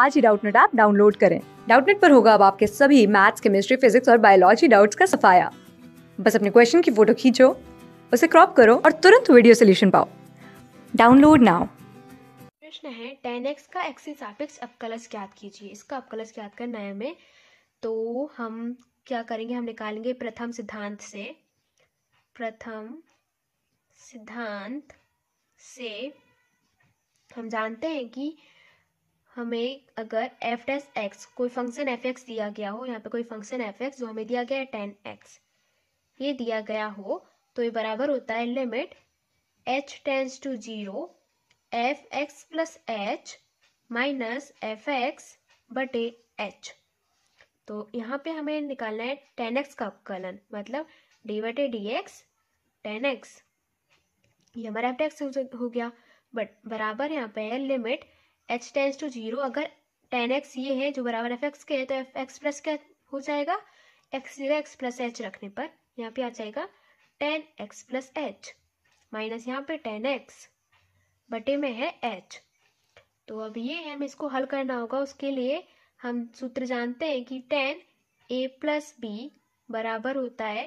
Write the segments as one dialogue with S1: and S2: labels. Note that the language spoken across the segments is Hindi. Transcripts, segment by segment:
S1: आज ही डाउटनेट ऐप डाउनलोड करें डाउटनेट पर होगा अब आपके सभी मैथ्स केमिस्ट्री फिजिक्स और बायोलॉजी डाउट्स का सफाया बस अपने क्वेश्चन की फोटो खींचो उसे क्रॉप करो और तुरंत वीडियो सोल्यूशन पाओ डाउनलोड नाउ
S2: प्रश्न है टेन एक्स का एक्सिस अपेक्स अपकलश ज्ञात कीजिए इसका अपकलश ज्ञात करना है हमें तो हम क्या करेंगे हम निकालेंगे प्रथम सिद्धांत से प्रथम सिद्धांत से हम जानते हैं कि हमें अगर एफ डेस एक्स कोई फंक्शन एफ एक्स दिया गया हो यहाँ पे कोई फंक्शन एफ एक्स जो हमें दिया गया है टेन एक्स ये दिया गया हो तो ये बराबर होता है limit h tends to zero f x plus h minus f x बटे एच तो यहाँ पे हमें निकालना है टेन एक्स का अवकलन मतलब डी बटे डी एक्स टेन एक्स ये हमारा एफ एक्स हो गया बट बराबर यहाँ पे है limit h tends to zero अगर टेन एक्स ये है जो बराबर एफ एक्स के है तो एफ एक्स प्लस क्या हो जाएगा x zero x plus h रखने पर यहाँ पे आ जाएगा tan x plus h minus यहाँ पे टेन एक्स बटे में है एच तो अब ये है हमें इसको हल करना होगा उसके लिए हम सूत्र जानते हैं कि टेन ए प्लस बी बराबर होता है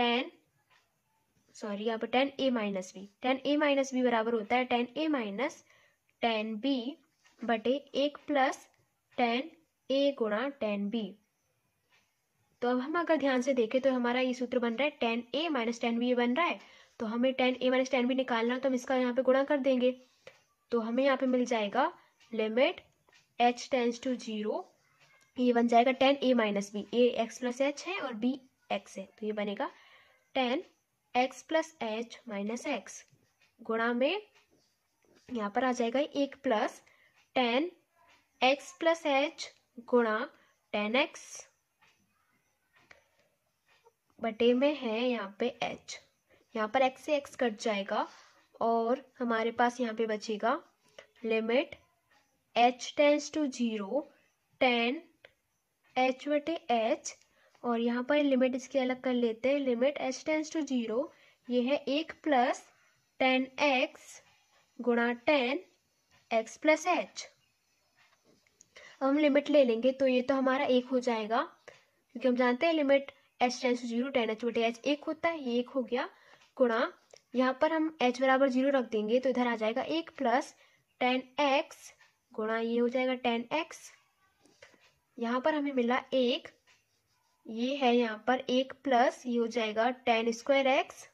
S2: टेन सॉरी यहाँ पर tan A minus B tan A minus B बराबर होता है tan A minus tan B बटे एक प्लस टेन ए गुणा टेन बी तो अब हम अगर ध्यान से देखें तो हमारा ये सूत्र बन रहा है tan A minus tan B बन रहा है तो हमें tan A minus tan B निकालना है तो हम इसका यहाँ पे गुणा कर देंगे तो हमें यहाँ पे मिल जाएगा limit h tends to zero ये बन जाएगा tan A minus B A x plus h है और बी एक्स है तो ये बनेगा tan x plus h minus x गुणा में यहाँ पर आ जाएगा एक plus tan x plus h गुणा टेन एक्स बटे में है यहाँ पे एच यहाँ पर एक्स से एक्स कट जाएगा और हमारे पास यहाँ पे बचेगा limit h tends to zero tan h बटे एच और यहाँ पर लिमिट इसकी अलग कर लेते हैं limit h tends to zero ये है एक प्लस टेन एक्स गुणा टेन एक्स प्लस एच अब हम लिमिट ले लेंगे तो ये तो हमारा एक हो जाएगा क्योंकि हम जानते हैं limit h tends to zero tan h बटे एच एक होता है ये एक हो गया गुणा यहाँ पर हम एच बराबर जीरो रख देंगे तो इधर आ जाएगा एक प्लस टेन एक्स गुणा ये हो जाएगा टेन एक्स यहाँ पर हमें मिला एक ये है यहाँ पर एक प्लस ये हो जाएगा टेन स्क्वायर एक्स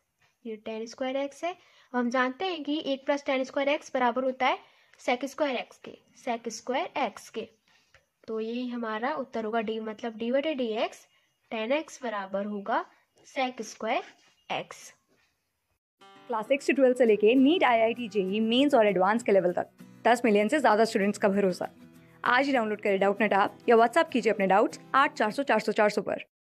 S2: ये टेन स्क्वायर एक्स है हम जानते हैं कि एक प्लस टेन स्क्वायर एक्स बराबर होता है सेक स्क्वायर एक्स के सेक स्क्वायर एक्स के तो ये हमारा उत्तर होगा डी मतलब डी बटे डी एक्स टेन एक्स बराबर होगा sec square x
S1: class six to twelfth से लेके NEET I I T JEE mains और एडवांस के लेवल तक दस मिलियन से ज़्यादा स्टूडेंट्स का भरोसा आज ही डाउनलोड करें डाउट नेट आप या व्हाट्सअप कीजिए अपने डाउट्स आठ चार सौ चार सौ चार सौ पर